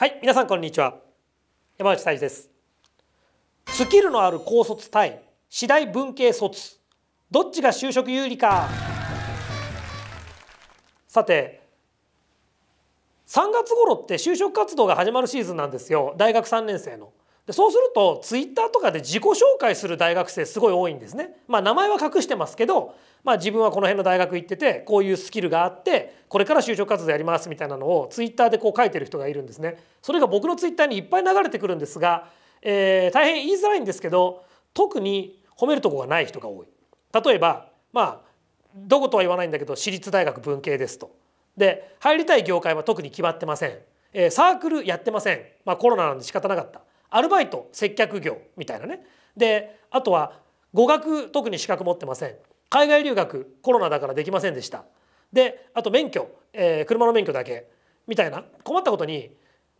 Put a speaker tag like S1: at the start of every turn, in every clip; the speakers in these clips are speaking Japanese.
S1: はい皆さんこんにちは山内泰治ですスキルのある高卒対次第文系卒どっちが就職有利かさて3月頃って就職活動が始まるシーズンなんですよ大学3年生の。でそうするとツイッターとかで自己紹介する大学生すごい多いんですね。まあ、名前は隠してますけど、まあ、自分はこの辺の大学行っててこういうスキルがあってこれから就職活動やりますみたいなのをツイッターでこう書いてる人がいるんですね。それが僕のツイッターにいっぱい流れてくるんですが、えー、大変言いづらいんですけど特に褒めるとこがない人が多い。例えばまあどことは言わないんだけど私立大学文系ですと。で入りたい業界は特に決まってません。えー、サークルやってません。まあ、コロナなんで仕方なかった。アルバイト接客業みたいなねであとは語学特に資格持ってません海外留学コロナだからできませんでしたであと免許、えー、車の免許だけみたいな困ったことに、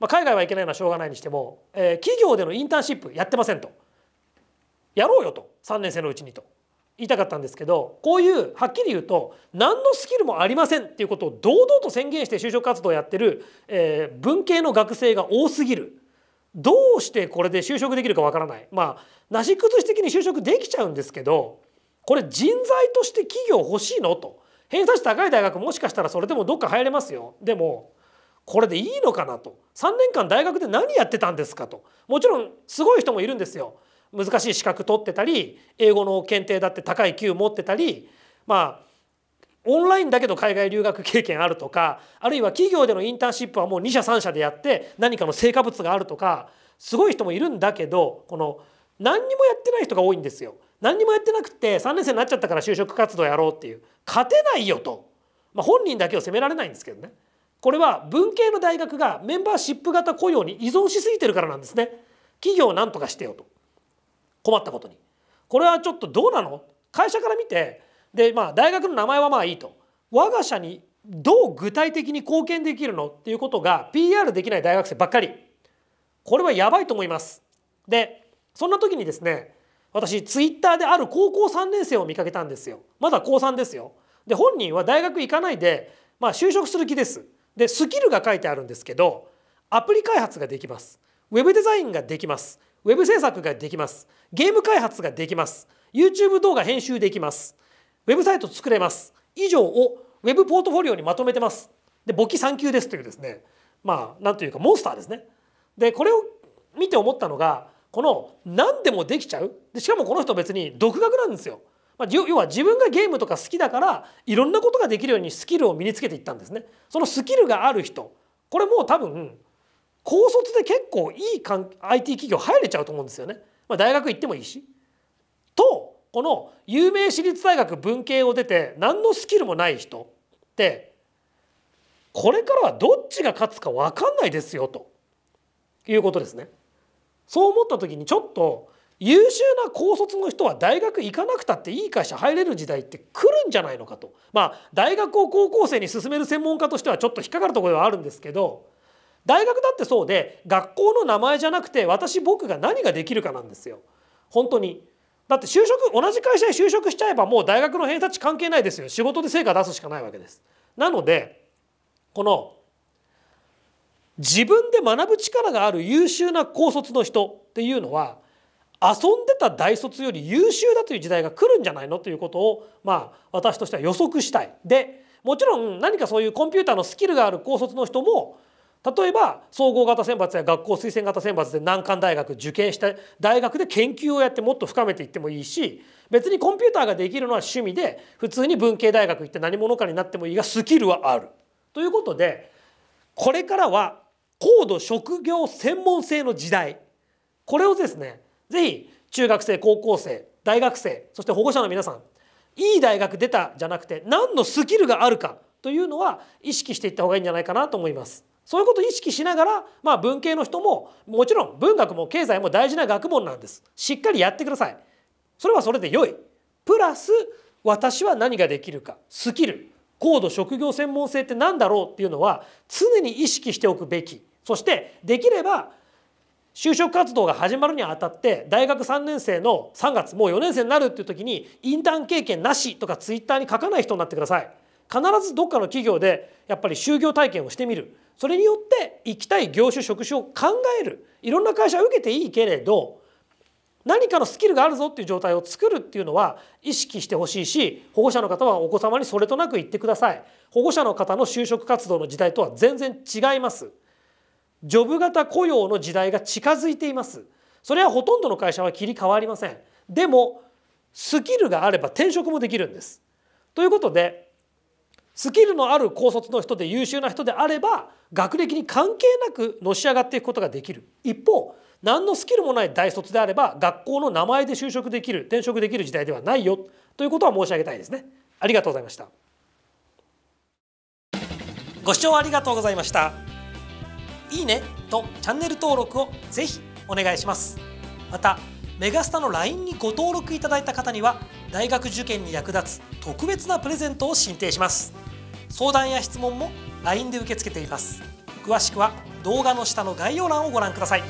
S1: まあ、海外はいけないのはしょうがないにしても、えー、企業でのインターンシップやってませんとやろうよと3年生のうちにと言いたかったんですけどこういうはっきり言うと何のスキルもありませんっていうことを堂々と宣言して就職活動をやってる、えー、文系の学生が多すぎるどうしてこれで就職できるかわからないまあなし崩し的に就職できちゃうんですけどこれ人材として企業欲しいのと偏差値高い大学もしかしたらそれでもどっか入れますよでもこれでいいのかなと3年間大学で何やってたんですかともちろんすごい人もいるんですよ難しい資格取ってたり英語の検定だって高い級持ってたりまあオンラインだけど海外留学経験あるとかあるいは企業でのインターンシップはもう2社3社でやって何かの成果物があるとかすごい人もいるんだけどこの何にもやってない人が多いんですよ。何にもやってなくて3年生になっちゃったから就職活動やろうっていう勝てないよと、まあ、本人だけを責められないんですけどねこれは文系の大学がメンバーシップ型雇用に依存しすぎてるからなんですね企業を何とかしてよと困ったことにこれはちょっとどうなの会社から見てでまあ大学の名前はまあいいと我が社にどう具体的に貢献できるのっていうことが PR できない大学生ばっかりこれはやばいと思いますでそんな時にですね私ツイッターである高校3年生を見かけたんですよまだ高3ですよで本人は大学行かないで、まあ、就職する気ですでスキルが書いてあるんですけどアプリ開発ができますウェブデザインができますウェブ制作ができますゲーム開発ができます YouTube 動画編集できますウェブサイト作れます以上をウェブポートフォリオにまとめてます。で簿記3級ですというですねまあなんというかモンスターですね。でこれを見て思ったのがこの何でもできちゃうでしかもこの人別に独学なんですよ。まあ、要は自分がゲームとか好きだからいろんなことができるようにスキルを身につけていったんですね。そのスキルがある人これもう多分高卒で結構いい IT 企業入れちゃうと思うんですよね。まあ、大学行ってもいいし。この有名私立大学文系を出て何のスキルもない人ってこれからはどっちが勝つか分かんないですよということですね。そう思った時にちょっと優秀な高卒の人は大学行かなくたっていい会社入れる時代って来るんじゃないのかとまあ大学を高校生に進める専門家としてはちょっと引っかかるところではあるんですけど大学だってそうで学校の名前じゃなくて私僕が何ができるかなんですよ本当に。だって就職同じ会社に就職しちゃえばもう大学の偏差値関係ないですよ仕事で成果出すしかないわけですなのでこの自分で学ぶ力がある優秀な高卒の人っていうのは遊んでた大卒より優秀だという時代が来るんじゃないのということをまあ私としては予測したい。でもちろん何かそういうコンピューターのスキルがある高卒の人も例えば総合型選抜や学校推薦型選抜で難関大学受験した大学で研究をやってもっと深めていってもいいし別にコンピューターができるのは趣味で普通に文系大学行って何者かになってもいいがスキルはある。ということでこれからは高度職業専門性の時代これをですね是非中学生高校生大学生そして保護者の皆さんいい大学出たじゃなくて何のスキルがあるかというのは意識していった方がいいんじゃないかなと思います。そういうことを意識しながら、まあ、文系の人ももちろん文学も経済も大事な学問なんですしっかりやってくださいそれはそれで良いプラス私は何ができるかスキル高度職業専門性って何だろうっていうのは常に意識しておくべきそしてできれば就職活動が始まるにあたって大学3年生の3月もう4年生になるっていう時にインターン経験なしとかツイッターに書かない人になってください必ずどっかの企業でやっぱり就業体験をしてみるそれによって行きたい業種職種を考えるいろんな会社を受けていいけれど何かのスキルがあるぞっていう状態を作るっていうのは意識してほしいし保護者の方はお子様にそれとなく言ってください保護者の方の就職活動の時代とは全然違いますジョブ型雇用の時代が近づいていますそれはほとんどの会社は切り替わりませんでもスキルがあれば転職もできるんですということでスキルのある高卒の人で優秀な人であれば学歴に関係なくのし上がっていくことができる一方何のスキルもない大卒であれば学校の名前で就職できる転職できる時代ではないよということは申し上げたいですねありがとうございましたご視聴ありがとうございましたいいねとチャンネル登録をぜひお願いしますまたメガスタの LINE にご登録いただいた方には大学受験に役立つ特別なプレゼントを進呈します相談や質問も LINE で受け付けています詳しくは動画の下の概要欄をご覧ください